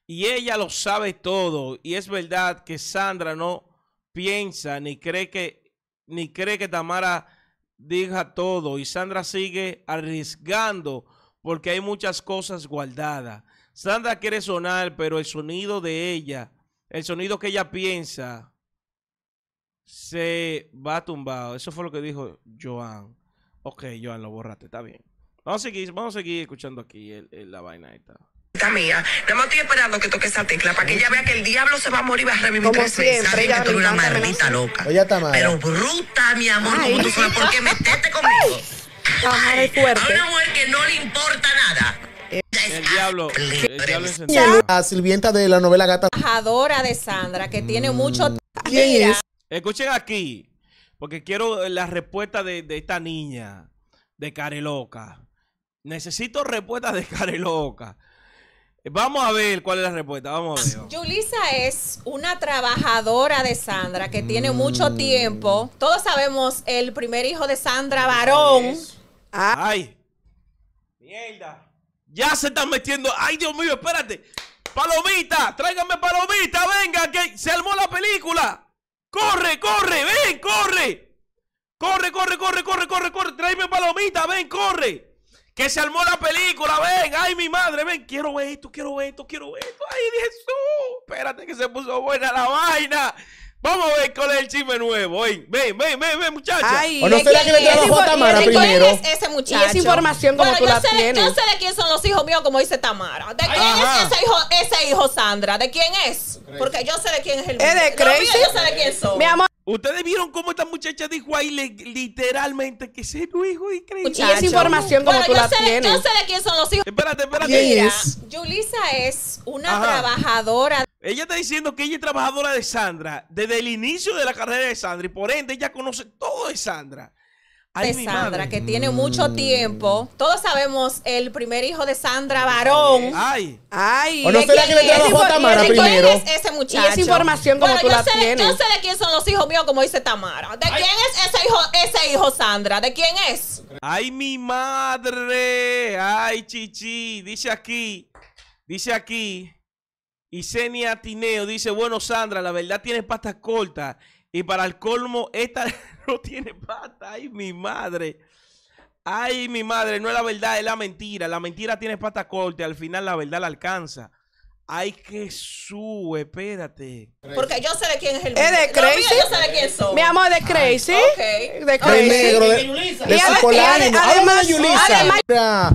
Speaker 1: Y ella lo sabe todo. Y es verdad que Sandra no piensa ni cree que, ni cree que Tamara diga todo. Y Sandra sigue arriesgando porque hay muchas cosas guardadas. Sandra quiere sonar, pero el sonido de ella, el sonido que ella piensa, se va tumbado. Eso fue lo que dijo Joan. Ok, Joan, lo borraste, está bien. Vamos a seguir, vamos a seguir escuchando aquí la vaina
Speaker 2: esta. Mía, nada más estoy esperando que toque esa tecla para que ella vea que el diablo se va a morir y va a revivir Como Sabes que tú una maldita
Speaker 4: loca. Pero
Speaker 2: bruta, mi amor, tú ¿por qué metiste conmigo? Ay, a una mujer que no le importa nada.
Speaker 7: El diablo, el diablo
Speaker 4: La sirvienta de la novela Gata.
Speaker 7: Trabajadora de Sandra, que
Speaker 1: tiene mucho.
Speaker 7: Mm. es?
Speaker 1: Escuchen aquí. Porque quiero la respuesta de, esta niña, de Careloca. Necesito respuesta de Careloca. Vamos a ver cuál es la respuesta. Vamos a
Speaker 7: ver. Julisa es una trabajadora de Sandra que tiene mucho mm. tiempo. Todos sabemos el primer hijo de Sandra,
Speaker 1: varón. ¡Ay! ¡Mierda! Ya se están metiendo. ¡Ay, Dios mío, espérate! ¡Palomita! ¡Tráigame palomita! ¡Venga, que se armó la película! corre, corre, ven, corre. Corre, corre, corre, corre, corre, corre. Tráeme palomita, ven, corre. Que se armó la película, ven. Ay, mi madre, ven. Quiero ver esto, quiero ver esto, quiero ver esto. Ay, Jesús. Espérate que se puso buena la vaina. Vamos a ver cuál es el chisme nuevo. Ven, ven, ven, ven, muchachos. ¿O no será que le Tamara primero? ¿Quién es ese muchacho? Y esa información como tú la tienes. Yo sé
Speaker 7: de quién son los hijos míos, como dice Tamara. ¿De quién es ese hijo, ese hijo, Sandra? ¿De quién es? Porque yo sé de quién es el mío. ¿Es de Crazy? yo sé de quién son. Mi amor.
Speaker 1: Ustedes vieron cómo esta muchacha dijo ahí literalmente que ese es tu hijo increíble. Y esa información como tú la sé, tienes. Yo sé de quién son los hijos. Espérate, espérate. Mira, es?
Speaker 7: es una
Speaker 1: trabajadora. Ella está diciendo que ella es trabajadora de Sandra desde el inicio de la carrera de Sandra y por ende ella conoce todo de Sandra
Speaker 7: de Sandra, que tiene mucho mm. tiempo. Todos sabemos el primer hijo de Sandra, varón. Ay. Ay. ¿O no será que le a Tamara primero? ¿Quién es ese muchacho? Y esa información como tú la sé, Yo sé de quién son los hijos míos, como dice Tamara. ¿De quién es ese hijo, ese hijo, Sandra? ¿De quién es?
Speaker 1: Ay, mi madre. Ay, chichi. Dice aquí. Dice aquí. Isenia Tineo dice, bueno, Sandra, la verdad tienes pastas cortas. Y para el colmo, esta... no tiene pata. Ay, mi madre. Ay, mi madre, no es la verdad, es la mentira. La mentira tiene pata corta, al final la verdad la alcanza. Ay, que sube, espérate. Porque yo sé de quién es el. de Crazy. yo Mi amor, de ah, Crazy. De Crazy. De
Speaker 6: negro, de, de, de Además, Yulisa. una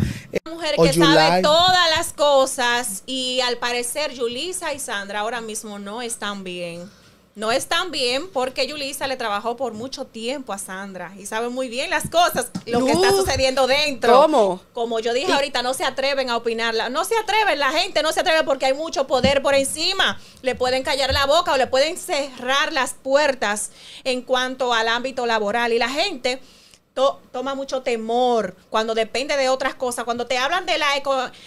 Speaker 7: mujer que sabe todas las cosas y al parecer Yulisa y Sandra ahora mismo no están bien. No están bien porque Yulisa le trabajó por mucho tiempo a Sandra y sabe muy bien las cosas, lo que está sucediendo dentro. ¿Cómo? Como yo dije ahorita, no se atreven a opinarla. No se atreven, la gente no se atreve porque hay mucho poder por encima. Le pueden callar la boca o le pueden cerrar las puertas en cuanto al ámbito laboral. Y la gente toma mucho temor, cuando depende de otras cosas, cuando te hablan de la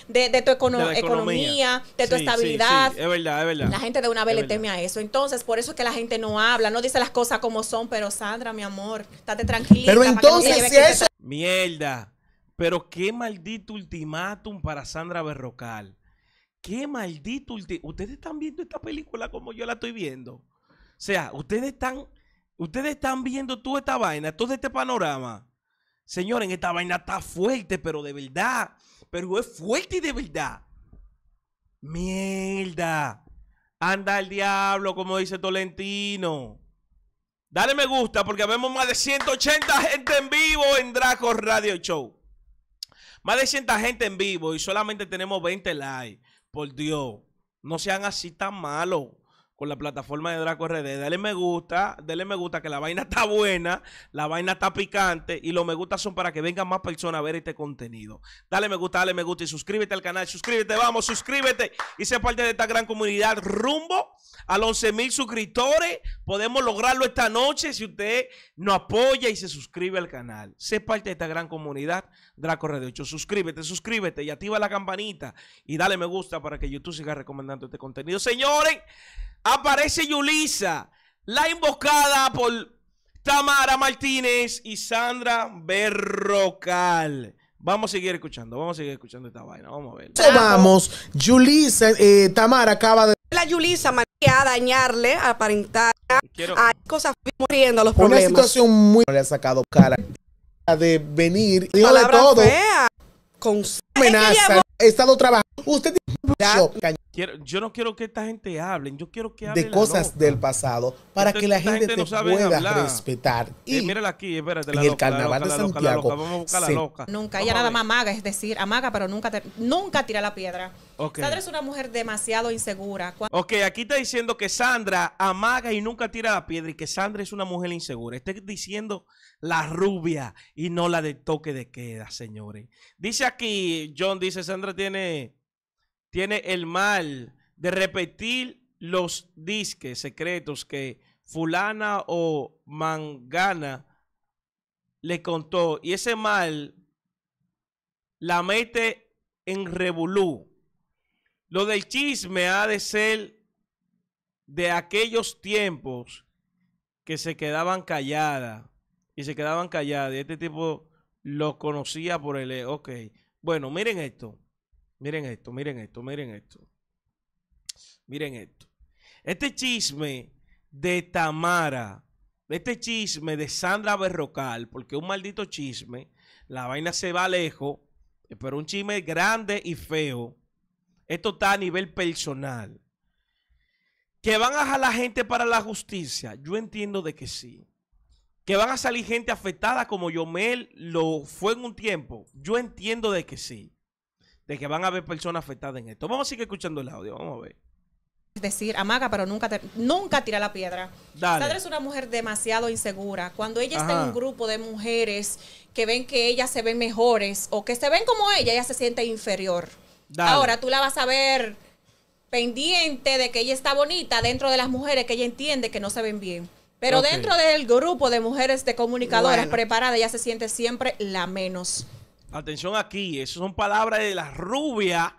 Speaker 7: de, tu economía. de tu estabilidad. Es
Speaker 1: verdad, es verdad. La gente de una vez le teme
Speaker 7: a eso. Entonces, por eso es que la gente no habla, no dice las cosas como son, pero Sandra, mi amor, estate tranquila. Pero entonces,
Speaker 1: Mierda. Pero qué maldito ultimátum para Sandra Berrocal. Qué maldito ultimátum. Ustedes están viendo esta película como yo la estoy viendo. O sea, ustedes están Ustedes están viendo toda esta vaina, todo este panorama. Señores, esta vaina está fuerte, pero de verdad. Pero es fuerte y de verdad. Mierda. Anda el diablo, como dice Tolentino. Dale me gusta porque vemos más de 180 gente en vivo en Draco Radio Show. Más de 100 gente en vivo y solamente tenemos 20 likes. Por Dios, no sean así tan malos la plataforma de Draco RD. Dale me gusta, dale me gusta, que la vaina está buena, la vaina está picante y lo me gusta son para que vengan más personas a ver este contenido. Dale me gusta, dale me gusta y suscríbete al canal, suscríbete, vamos, suscríbete y sé parte de esta gran comunidad rumbo a los 11 mil suscriptores. Podemos lograrlo esta noche si usted nos apoya y se suscribe al canal. Sé parte de esta gran comunidad Draco RD Suscríbete, suscríbete y activa la campanita y dale me gusta para que YouTube siga recomendando este contenido. Señores aparece Yulisa, la invocada por Tamara Martínez y Sandra Berrocal. Vamos a seguir escuchando, vamos a seguir escuchando esta vaina, vamos a ver.
Speaker 4: Vamos, Yulisa, eh, Tamara acaba de...
Speaker 1: La Yulisa, María, a dañarle,
Speaker 3: aparentar, hay cosas muriendo los problemas. Una situación
Speaker 4: muy... Le ha sacado cara de venir, Dígale todo.
Speaker 1: Con amenaza, he estado trabajando. Usted
Speaker 4: tiene
Speaker 1: yo no quiero que esta gente hable. yo quiero que hablen. De cosas del pasado, para que la gente, te pueda respetar. Eh, y mírala aquí, espérate, la en el carnaval de Santiago. vamos a buscar la loca. Nunca,
Speaker 7: ella nada más amaga, es decir, amaga, pero nunca, nunca tira la piedra. Sandra es una mujer demasiado insegura. Ok,
Speaker 1: aquí está diciendo que Sandra amaga y nunca tira la piedra y que Sandra es una mujer insegura. Está diciendo la rubia y no la de toque de queda, señores. Dice aquí, John dice, Sandra tiene tiene el mal de repetir los disques secretos que fulana o mangana le contó. Y ese mal la mete en revolú. Lo del chisme ha de ser de aquellos tiempos que se quedaban calladas y se quedaban calladas. Y este tipo lo conocía por el... Ok, bueno, miren esto. Miren esto, miren esto, miren esto. Miren esto. Este chisme de Tamara, este chisme de Sandra Berrocal, porque un maldito chisme, la vaina se va lejos, pero un chisme grande y feo. Esto está a nivel personal. Que van a la gente para la justicia, yo entiendo de que sí. Que van a salir gente afectada como Yomel lo fue en un tiempo, yo entiendo de que sí de que van a haber personas afectadas en esto. Vamos a seguir escuchando el audio, vamos a ver
Speaker 7: Es decir amaga, pero nunca nunca tira la piedra. Dale. madre es una mujer demasiado insegura. Cuando ella está en un grupo de mujeres que ven que ellas se ven mejores o que se ven como ella, ella se siente inferior. Ahora tú la vas a ver pendiente de que ella está bonita dentro de las mujeres que ella entiende que no se ven bien. Pero dentro del grupo de mujeres de comunicadoras preparadas, ella se siente siempre la menos.
Speaker 1: Atención aquí, esas son palabras de la rubia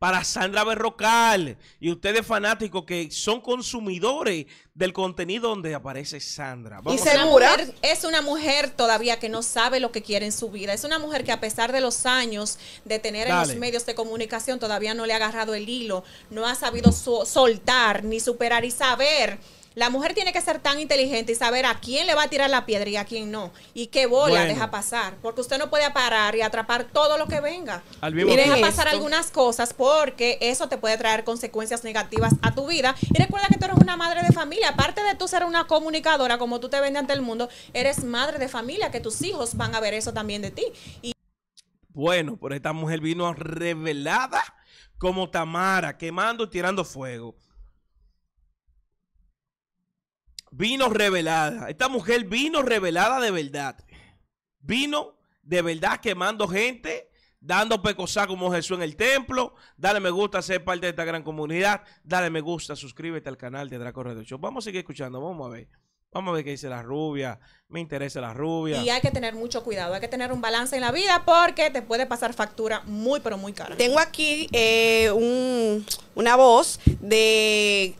Speaker 1: para Sandra Berrocal y ustedes fanáticos que son consumidores del contenido donde aparece Sandra. y segura
Speaker 7: es una mujer todavía que no sabe lo que quiere en su vida. Es una mujer que a pesar de los años de tener en los medios de comunicación todavía no le ha agarrado el hilo, no ha sabido soltar ni superar y saber la mujer tiene que ser tan inteligente y saber a quién le va a tirar la piedra y a quién no. Y qué bola deja pasar. Porque usted no puede parar y atrapar todo lo que venga. y deja pasar algunas cosas porque eso te puede traer consecuencias negativas a tu vida. Y recuerda que tú eres una madre de familia. Aparte de tú ser una comunicadora, como tú te vendes ante el mundo, eres madre de familia, que tus hijos van a ver eso también de ti.
Speaker 1: bueno, por esta mujer vino revelada como Tamara, quemando y tirando fuego. Vino revelada. Esta mujer vino revelada de verdad. Vino de verdad quemando gente, dando pecosá como Jesús en el templo. Dale me gusta, ser parte de esta gran comunidad. Dale me gusta, suscríbete al canal de Draco Radio Show. Vamos a seguir escuchando, vamos a ver. Vamos a ver qué dice la rubia. Me interesa la rubia. Y hay que
Speaker 7: tener mucho cuidado. Hay que tener un balance en la vida porque te puede pasar factura muy, pero muy cara.
Speaker 1: Tengo
Speaker 3: aquí eh, una voz de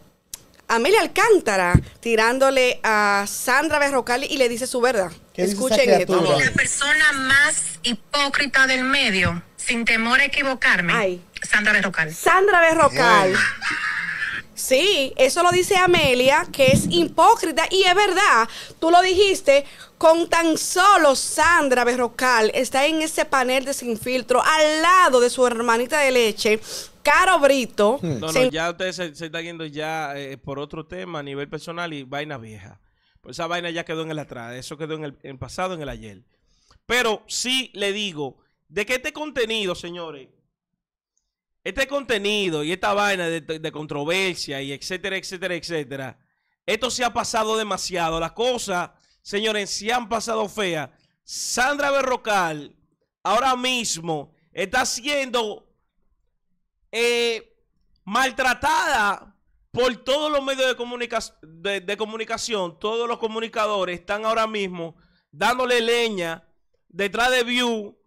Speaker 3: Amelia Alcántara tirándole a Sandra Berrocal y le dice su verdad. Escuchen esto. La
Speaker 7: persona más hipócrita del medio, sin temor a equivocarme, Ay. Sandra
Speaker 3: Berrocal. Sandra Berrocal. Sí, eso lo dice Amelia, que es hipócrita y es verdad. Tú lo dijiste, con tan solo Sandra Berrocal está en ese panel de sin filtro al lado de su hermanita de leche Caro Brito. Hmm. No, no,
Speaker 1: ya ustedes se, están yendo ya eh, por otro tema a nivel personal y vaina vieja. Pues esa vaina ya quedó en el atrás, eso quedó en el, pasado, en el ayer. Pero sí le digo, de que este contenido, señores, este contenido y esta vaina de, controversia y etcétera, etcétera, etcétera, esto se ha pasado demasiado. Las cosas, señores, se han pasado feas. Sandra Berrocal ahora mismo está haciendo... Eh, maltratada por todos los medios de, comunicación. Todos los comunicadores están ahora mismo dándole leña detrás de View,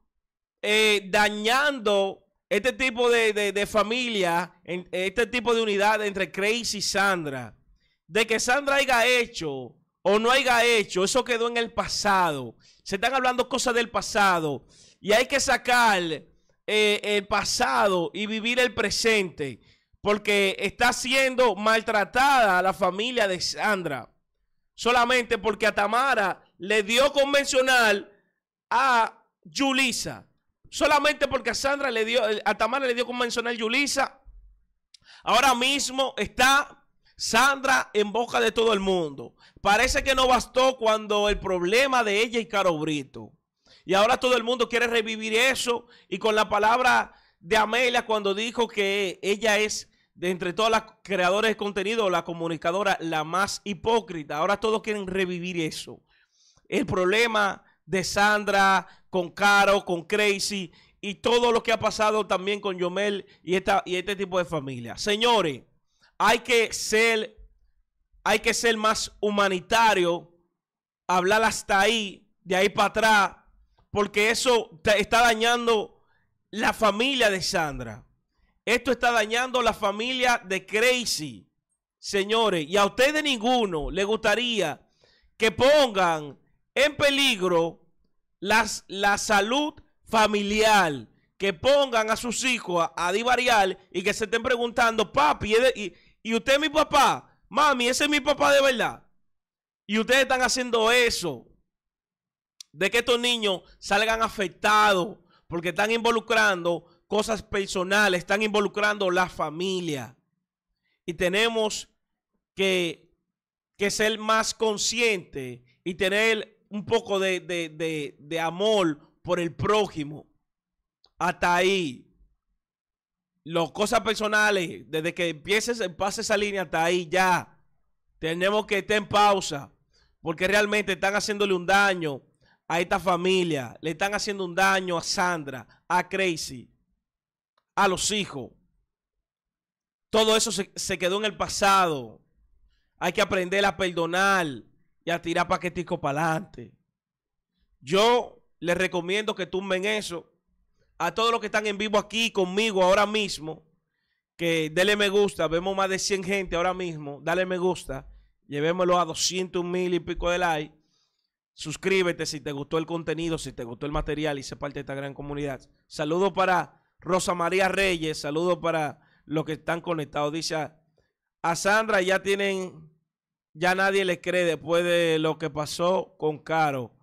Speaker 1: eh, dañando este tipo de, de, familia, este tipo de unidad entre Crazy y Sandra, de que Sandra haya hecho o no haya hecho, eso quedó en el pasado. Se están hablando cosas del pasado y hay que sacar eh, el pasado y vivir el presente, porque está siendo maltratada la familia de Sandra, solamente porque a Tamara le dio convencional a Julisa solamente porque a Sandra le dio, a Tamara le dio convencional Yulisa, ahora mismo está Sandra en boca de todo el mundo. Parece que no bastó cuando el problema de ella y Caro Brito. Y ahora todo el mundo quiere revivir eso. Y con la palabra de Amelia cuando dijo que ella es de entre todas las creadoras de contenido, la comunicadora, la más hipócrita. Ahora todos quieren revivir eso. El problema de Sandra con Caro, con Crazy y todo lo que ha pasado también con Yomel y, esta, y este tipo de familia. Señores, hay que ser, hay que ser más humanitario, hablar hasta ahí, de ahí para atrás, porque eso está dañando la familia de Sandra. Esto está dañando la familia de Crazy. Señores, y a ustedes ninguno le gustaría que pongan en peligro las, la salud familiar. Que pongan a sus hijos a, divariar y que se estén preguntando, papi, y, y usted es mi papá, mami, ese es mi papá de verdad. Y ustedes están haciendo eso de que estos niños salgan afectados porque están involucrando cosas personales, están involucrando la familia. Y tenemos que, ser más conscientes y tener un poco de, amor por el prójimo. Hasta ahí. Las cosas personales, desde que empieces, pase esa línea hasta ahí ya. Tenemos que estar en pausa porque realmente están haciéndole un daño a esta familia, le están haciendo un daño a Sandra, a Crazy, a los hijos. Todo eso se, quedó en el pasado. Hay que aprender a perdonar y a tirar paquetico para adelante. Yo les recomiendo que tumben eso. A todos los que están en vivo aquí conmigo ahora mismo, que denle me gusta. Vemos más de 100 gente ahora mismo. Dale me gusta. Llevémoslo a 200 mil y pico de like. Suscríbete si te gustó el contenido, si te gustó el material y sé parte de esta gran comunidad. Saludos para Rosa María Reyes, saludos para los que están conectados. Dice a Sandra, ya tienen, ya nadie le cree después de lo que pasó con Caro,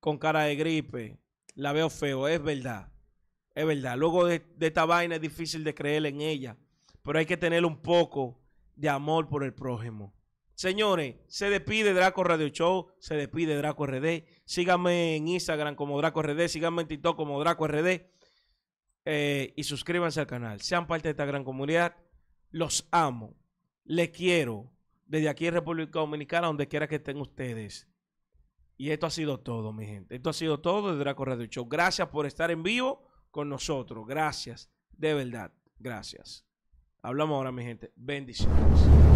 Speaker 1: con cara de gripe. La veo feo, es verdad, es verdad. Luego de, de esta vaina es difícil de creer en ella, pero hay que tener un poco de amor por el prójimo. Señores, se despide Draco Radio Show, se despide Draco RD. Síganme en Instagram como Draco RD, síganme en TikTok como Draco RD eh, y suscríbanse al canal. Sean parte de esta gran comunidad. Los amo, les quiero desde aquí en República Dominicana, donde quiera que estén ustedes. Y esto ha sido todo, mi gente. Esto ha sido todo de Draco Radio Show. Gracias por estar en vivo con nosotros. Gracias, de verdad. Gracias. Hablamos ahora, mi gente. Bendiciones.